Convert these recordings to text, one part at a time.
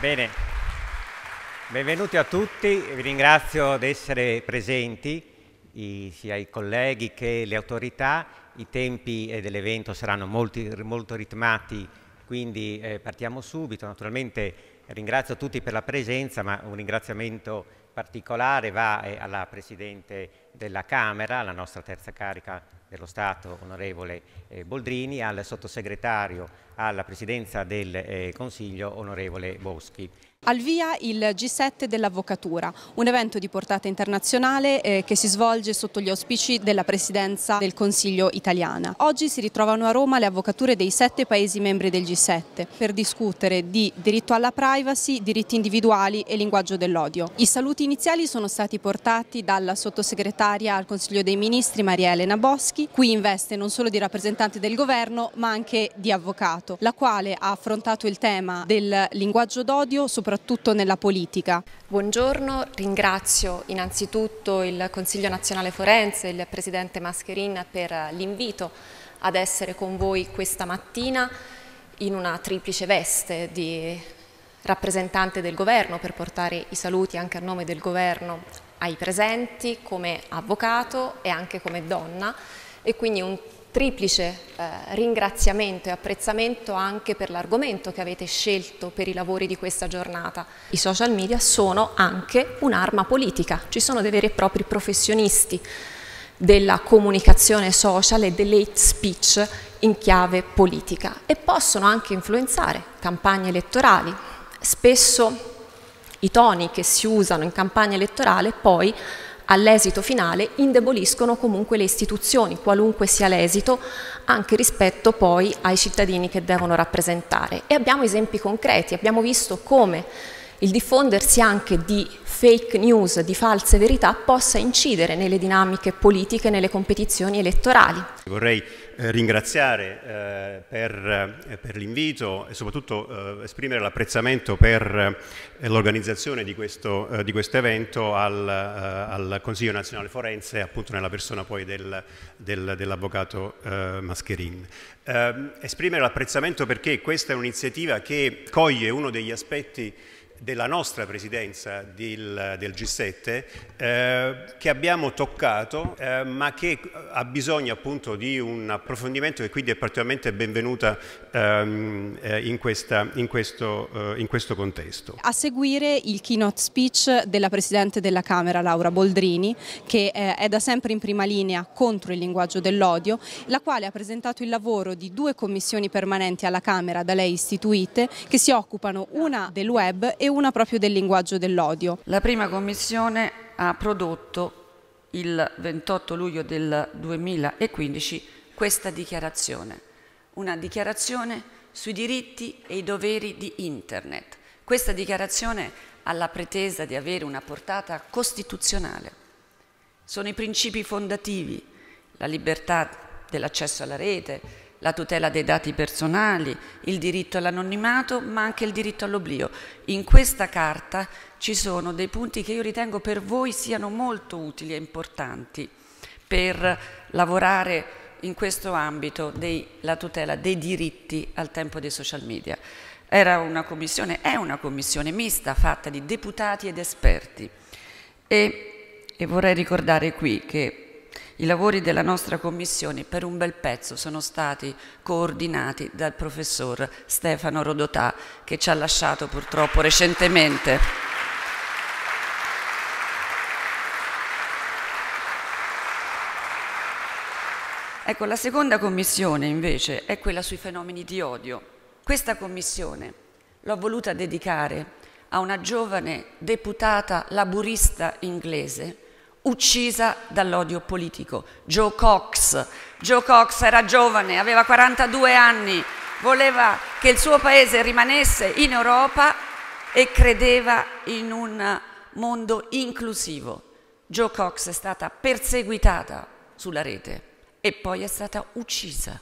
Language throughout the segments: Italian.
Bene, benvenuti a tutti, vi ringrazio di essere presenti, i, sia i colleghi che le autorità, i tempi eh, dell'evento saranno molti, molto ritmati, quindi eh, partiamo subito. Naturalmente ringrazio tutti per la presenza, ma un ringraziamento particolare va eh, alla Presidente della Camera, la nostra terza carica dello Stato, onorevole eh, Boldrini, al sottosegretario alla Presidenza del eh, Consiglio, onorevole Boschi. Al via il G7 dell'Avvocatura, un evento di portata internazionale eh, che si svolge sotto gli auspici della Presidenza del Consiglio italiana. Oggi si ritrovano a Roma le avvocature dei sette Paesi membri del G7 per discutere di diritto alla privacy, diritti individuali e linguaggio dell'odio. I saluti iniziali sono stati portati dalla sottosegretaria al Consiglio dei Ministri Maria Elena Boschi Berluschi. Qui veste non solo di rappresentante del governo ma anche di avvocato, la quale ha affrontato il tema del linguaggio d'odio soprattutto nella politica. Buongiorno, ringrazio innanzitutto il Consiglio Nazionale Forense e il Presidente Mascherin per l'invito ad essere con voi questa mattina in una triplice veste di rappresentante del governo per portare i saluti anche a nome del governo ai presenti come avvocato e anche come donna e quindi un triplice eh, ringraziamento e apprezzamento anche per l'argomento che avete scelto per i lavori di questa giornata. I social media sono anche un'arma politica, ci sono dei veri e propri professionisti della comunicazione social e dell'hate speech in chiave politica e possono anche influenzare campagne elettorali. Spesso i toni che si usano in campagna elettorale poi all'esito finale indeboliscono comunque le istituzioni, qualunque sia l'esito, anche rispetto poi ai cittadini che devono rappresentare. E abbiamo esempi concreti, abbiamo visto come il diffondersi anche di fake news, di false verità, possa incidere nelle dinamiche politiche, nelle competizioni elettorali. Vorrei eh, ringraziare eh, per, eh, per l'invito e soprattutto esprimere l'apprezzamento per l'organizzazione di questo evento al, al, Consiglio Nazionale Forense, appunto nella persona poi del, del, dell'avvocato Mascherin. esprimere l'apprezzamento perché questa è un'iniziativa che coglie uno degli aspetti della nostra presidenza del, del G7 eh, che abbiamo toccato eh, ma che eh, ha bisogno appunto di un approfondimento e quindi è particolarmente benvenuta ehm, eh, in, questa, in, questo, eh, in, questo, contesto. A seguire il keynote speech della Presidente della Camera Laura Boldrini che eh, è da sempre in prima linea contro il linguaggio dell'odio la quale ha presentato il lavoro di due commissioni permanenti alla Camera da lei istituite che si occupano una del web e una proprio del linguaggio dell'odio. La prima commissione ha prodotto il 28 luglio del 2015 questa dichiarazione, una dichiarazione sui diritti e i doveri di Internet. Questa dichiarazione ha la pretesa di avere una portata costituzionale. Sono i principi fondativi, la libertà dell'accesso alla rete, la tutela dei dati personali, il diritto all'anonimato, ma anche il diritto all'oblio. In questa carta ci sono dei punti che io ritengo per voi siano molto utili e importanti per lavorare in questo ambito della tutela dei diritti al tempo dei social media. Era una commissione, è una commissione mista fatta di deputati ed esperti e, e vorrei ricordare qui che i lavori della nostra commissione per un bel pezzo sono stati coordinati dal professor Stefano Rodotà che ci ha lasciato purtroppo recentemente. Ecco, la seconda commissione invece è quella sui fenomeni di odio. Questa commissione l'ho voluta dedicare a una giovane deputata laburista inglese uccisa dall'odio politico. Joe Cox. Joe Cox era giovane, aveva 42 anni, voleva che il suo paese rimanesse in Europa e credeva in un mondo inclusivo. Joe Cox è stata perseguitata sulla rete e poi è stata uccisa.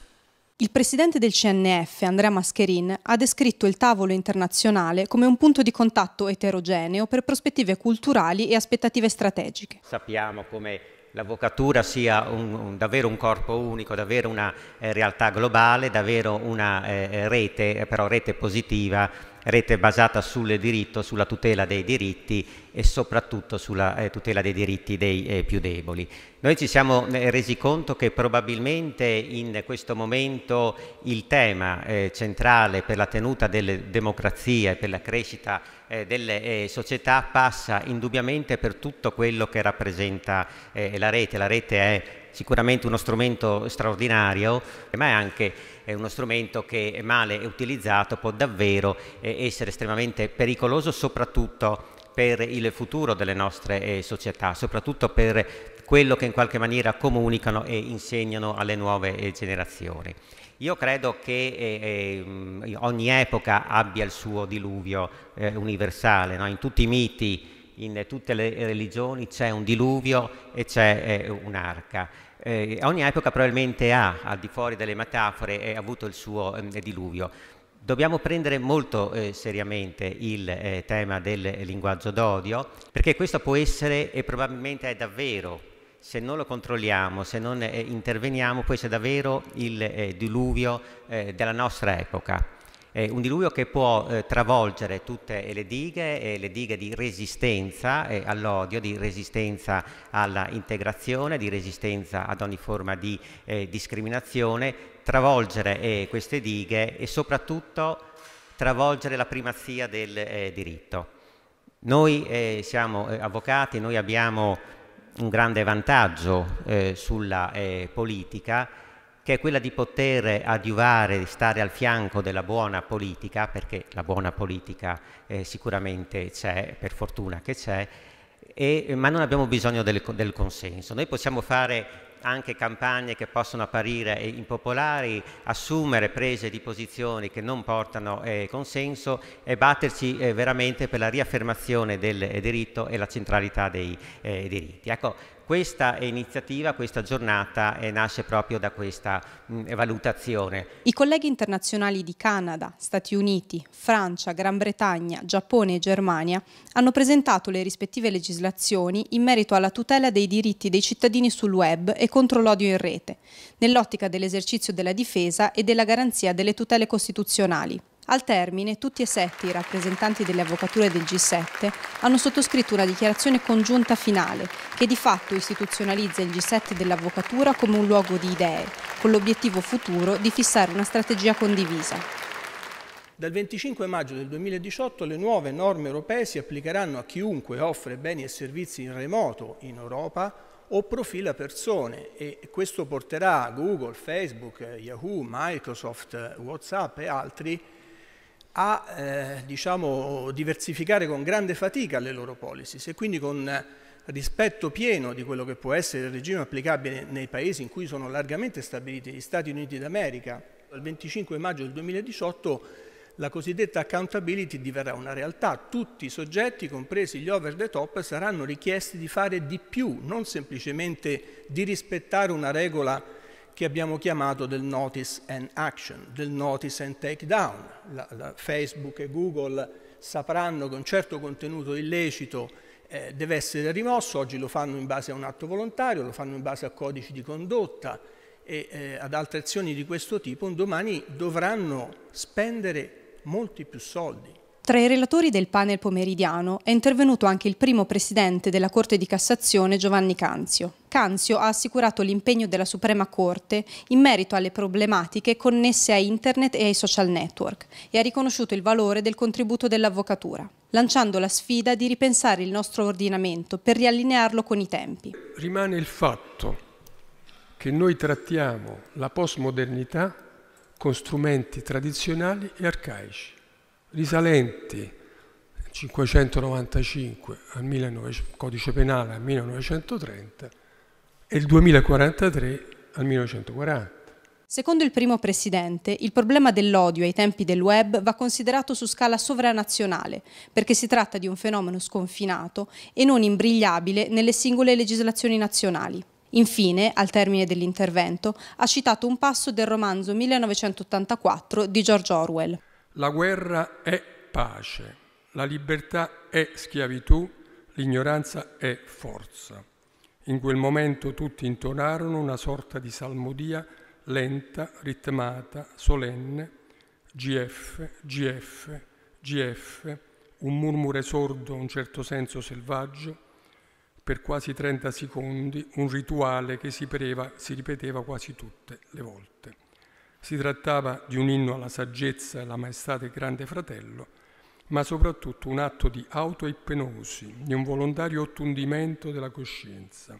Il presidente del CNF, Andrea Mascherin, ha descritto il tavolo internazionale come un punto di contatto eterogeneo per prospettive culturali e aspettative strategiche. Sappiamo come l'avvocatura sia un, un, davvero un corpo unico, davvero una eh, realtà globale, davvero una eh, rete, però rete positiva, rete basata sul diritto, sulla tutela dei diritti e soprattutto sulla eh, tutela dei diritti dei eh, più deboli. Noi ci siamo eh, resi conto che probabilmente in questo momento il tema eh, centrale per la tenuta delle democrazie e per la crescita eh, delle eh, società passa indubbiamente per tutto quello che rappresenta eh, la rete. La rete è sicuramente uno strumento straordinario, ma è anche uno strumento che male utilizzato può davvero eh, essere estremamente pericoloso, soprattutto per il futuro delle nostre eh, società, soprattutto per quello che in qualche maniera comunicano e insegnano alle nuove eh, generazioni. Io credo che eh, eh, ogni epoca abbia il suo diluvio eh, universale, no? in tutti i miti, in tutte le religioni c'è un diluvio e c'è eh, un'arca. Eh, ogni epoca probabilmente ha, al di fuori delle metafore, eh, ha avuto il suo ehm, diluvio. Dobbiamo prendere molto eh, seriamente il eh, tema del linguaggio d'odio perché questo può essere e probabilmente è davvero se non lo controlliamo, se non eh, interveniamo, può essere davvero il eh, diluvio eh, della nostra epoca. un diluvio che può eh, travolgere tutte le dighe, eh, le dighe di resistenza eh, all'odio, di resistenza alla integrazione, di resistenza ad ogni forma di discriminazione, travolgere queste dighe e soprattutto travolgere la primazia del diritto. Noi siamo avvocati, noi abbiamo un grande vantaggio eh, sulla eh, politica, che è quella di poter adiuvare, di stare al fianco della buona politica, perché la buona politica eh, sicuramente c'è, per fortuna che c'è, ma non abbiamo bisogno del, del consenso. Noi possiamo fare anche campagne che possono apparire impopolari, assumere prese di posizioni che non portano eh, consenso e batterci eh, veramente per la riaffermazione del eh, diritto e la centralità dei eh, diritti. Ecco, questa iniziativa, questa giornata eh, nasce proprio da questa mh, mm, valutazione. I colleghi internazionali di Canada, Stati Uniti, Francia, Gran Bretagna, Giappone e Germania hanno presentato le rispettive legislazioni in merito alla tutela dei diritti dei cittadini sul web e contro l'odio in rete, nell'ottica dell'esercizio della difesa e della garanzia delle tutele costituzionali. Al termine, tutti e sette i rappresentanti delle avvocature del G7 hanno sottoscritto una dichiarazione congiunta finale che di fatto istituzionalizza il G7 dell'avvocatura come un luogo di idee, con l'obiettivo futuro di fissare una strategia condivisa. Dal 25 maggio del 2018 le nuove norme europee si applicheranno a chiunque offre beni e servizi in remoto in Europa o profila persone e questo porterà Google, Facebook, Yahoo, Microsoft, Whatsapp e altri a eh, diciamo, diversificare con grande fatica le loro policies e quindi con rispetto pieno di quello che può essere il regime applicabile nei paesi in cui sono largamente stabiliti gli Stati Uniti d'America. Il 25 maggio del 2018 la cosiddetta accountability diverrà una realtà. Tutti i soggetti, compresi gli over the top, saranno richiesti di fare di più, non semplicemente di rispettare una regola che abbiamo chiamato del notice and action, del notice and take down. La, la Facebook e Google sapranno che un certo contenuto illecito eh, deve essere rimosso, oggi lo fanno in base a un atto volontario, lo fanno in base a codici di condotta e eh, ad altre azioni di questo tipo, un domani dovranno spendere molti più soldi tra i relatori del panel pomeridiano è intervenuto anche il primo presidente della Corte di Cassazione Giovanni Canzio. Canzio ha assicurato l'impegno della Suprema Corte in merito alle problematiche connesse a Internet e ai social network e ha riconosciuto il valore del contributo dell'avvocatura, lanciando la sfida di ripensare il nostro ordinamento per riallinearlo con i tempi. Rimane il fatto che noi trattiamo la postmodernità con strumenti tradizionali e arcaici risalenti 595 al 19, codice penale al 1930 e il 2043 al 1940. Secondo il primo presidente, il problema dell'odio ai tempi del web va considerato su scala sovranazionale, perché si tratta di un fenomeno sconfinato e non imbrigliabile nelle singole legislazioni nazionali. Infine, al termine dell'intervento, ha citato un passo del romanzo 1984 di George Orwell. La guerra è pace, la libertà è schiavitù, l'ignoranza è forza. In quel momento tutti intonarono una sorta di salmodia lenta, ritmata, solenne. GF, GF, GF, un murmure sordo, un certo senso selvaggio, per quasi 30 secondi, un rituale che si, preva, si ripeteva quasi tutte le volte. Si trattava di un inno alla saggezza e alla maestà del grande fratello, ma soprattutto un atto di autoipnosi, di un volontario ottundimento della coscienza.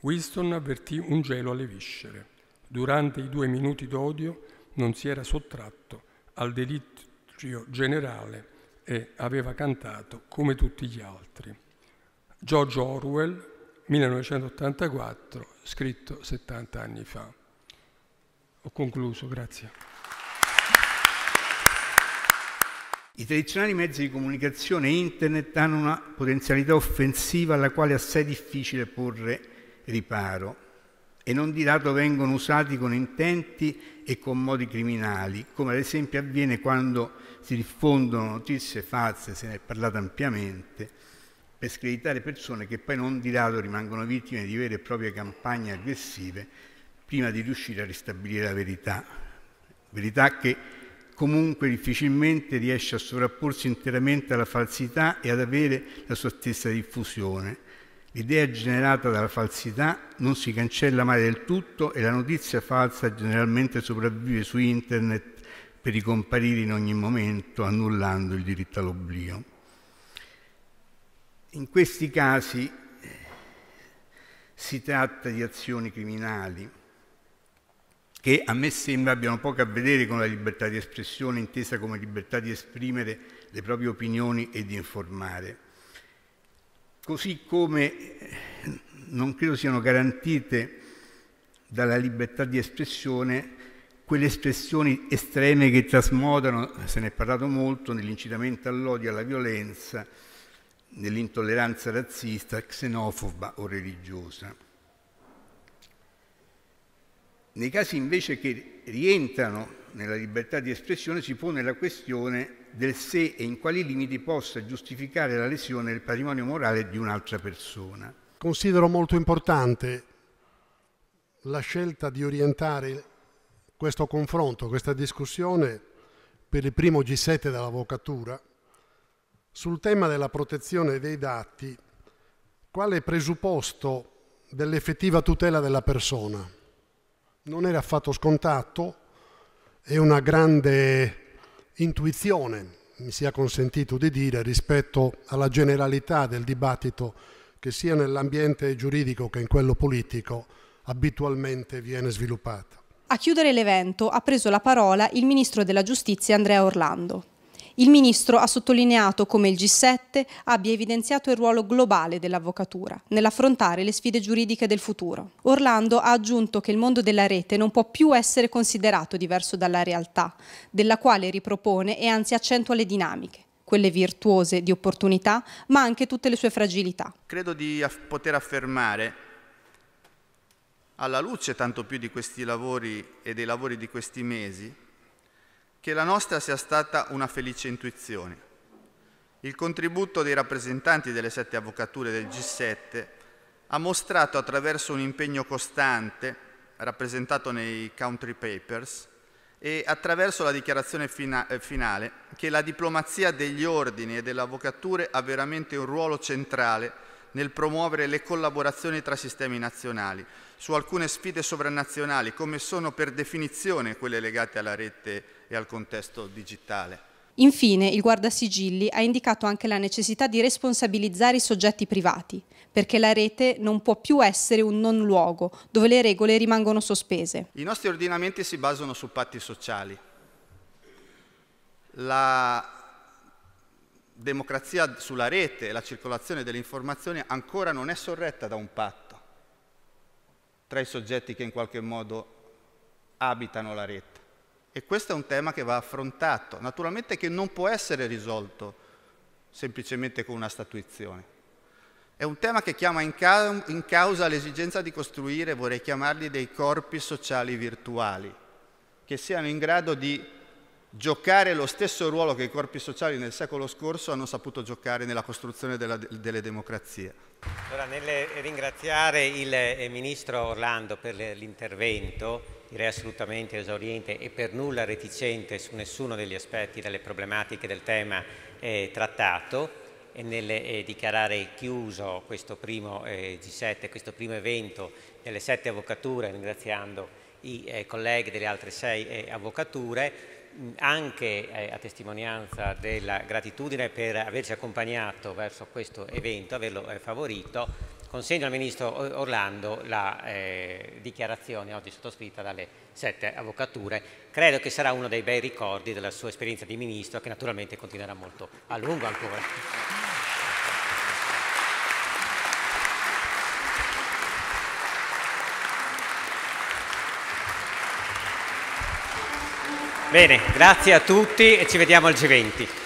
Winston avvertì un gelo alle viscere. Durante i due minuti d'odio non si era sottratto al delitrio generale e aveva cantato come tutti gli altri. George Orwell, 1984, scritto 70 anni fa. Ho concluso, grazie. I tradizionali mezzi di comunicazione e internet hanno una potenzialità offensiva alla quale è assai difficile porre riparo e non di lato vengono usati con intenti e con modi criminali, come ad esempio avviene quando si diffondono notizie false, se ne è parlato ampiamente, per screditare persone che poi non di rado rimangono vittime di vere e proprie campagne aggressive prima di riuscire a ristabilire la verità, verità che comunque difficilmente riesce a sovrapporsi interamente alla falsità e ad avere la sua stessa diffusione. L'idea generata dalla falsità non si cancella mai del tutto e la notizia falsa generalmente sopravvive su internet per ricomparire in ogni momento, annullando il diritto all'oblio. In questi casi eh, si tratta di azioni criminali che a me sembra abbiano poco a vedere con la libertà di espressione intesa come libertà di esprimere le proprie opinioni e di informare. Così come eh, non credo siano garantite dalla libertà di espressione quelle espressioni estreme che trasmodano, se ne è parlato molto, nell'incitamento all'odio, alla violenza, nell'intolleranza razzista, xenofoba o religiosa. Nei casi invece che rientrano nella libertà di espressione si pone la questione del se e in quali limiti possa giustificare la lesione del patrimonio morale di un'altra persona. Considero molto importante la scelta di orientare questo confronto, questa discussione per il primo G7 dell'Avvocatura sul tema della protezione dei dati quale presupposto dell'effettiva tutela della persona non era affatto scontato e una grande intuizione, mi sia consentito di dire, rispetto alla generalità del dibattito che sia nell'ambiente giuridico che in quello politico abitualmente viene sviluppata. A chiudere l'evento ha preso la parola il Ministro della Giustizia Andrea Orlando. Il ministro ha sottolineato come il G7 abbia evidenziato il ruolo globale dell'avvocatura nell'affrontare le sfide giuridiche del futuro. Orlando ha aggiunto che il mondo della rete non può più essere considerato diverso dalla realtà, della quale ripropone e anzi accentua le dinamiche quelle virtuose di opportunità, ma anche tutte le sue fragilità. Credo di aff poter affermare, alla luce tanto più di questi lavori e dei lavori di questi mesi, che la nostra sia stata una felice intuizione. Il contributo dei rappresentanti delle sette avvocature del G7 ha mostrato attraverso un impegno costante, rappresentato nei country papers, e attraverso la dichiarazione fina eh, finale, che la diplomazia degli ordini e delle avvocature ha veramente un ruolo centrale nel promuovere le collaborazioni tra sistemi nazionali su alcune sfide sovranazionali, come sono per definizione quelle legate alla rete e al contesto digitale. Infine, il guardasigilli ha indicato anche la necessità di responsabilizzare i soggetti privati, perché la rete non può più essere un non luogo dove le regole rimangono sospese. I nostri ordinamenti si basano su patti sociali. La democrazia sulla rete e la circolazione delle informazioni ancora non è sorretta da un patto tra i soggetti che in qualche modo abitano la rete. E questo è un tema che va affrontato, naturalmente che non può essere risolto semplicemente con una statuizione. È un tema che chiama in, ca in causa l'esigenza di costruire, vorrei chiamarli, dei corpi sociali virtuali, che siano in grado di giocare lo stesso ruolo che i corpi sociali nel secolo scorso hanno saputo giocare nella costruzione della, delle democrazie. Allora, nel ringraziare il eh, Ministro Orlando per l'intervento, direi assolutamente esauriente e per nulla reticente su nessuno degli aspetti delle problematiche del tema eh, trattato, e nel eh, dichiarare chiuso questo primo eh, G7, questo primo evento delle sette avvocature, ringraziando i eh, colleghi delle altre sei eh, avvocature, anche eh, a testimonianza della gratitudine per averci accompagnato verso questo evento, averlo eh, favorito, consegno al Ministro Orlando la eh, dichiarazione oggi sottoscritta dalle sette avvocature. Credo che sarà uno dei bei ricordi della sua esperienza di Ministro che naturalmente continuerà molto a lungo ancora. Bene, grazie a tutti e ci vediamo al G20.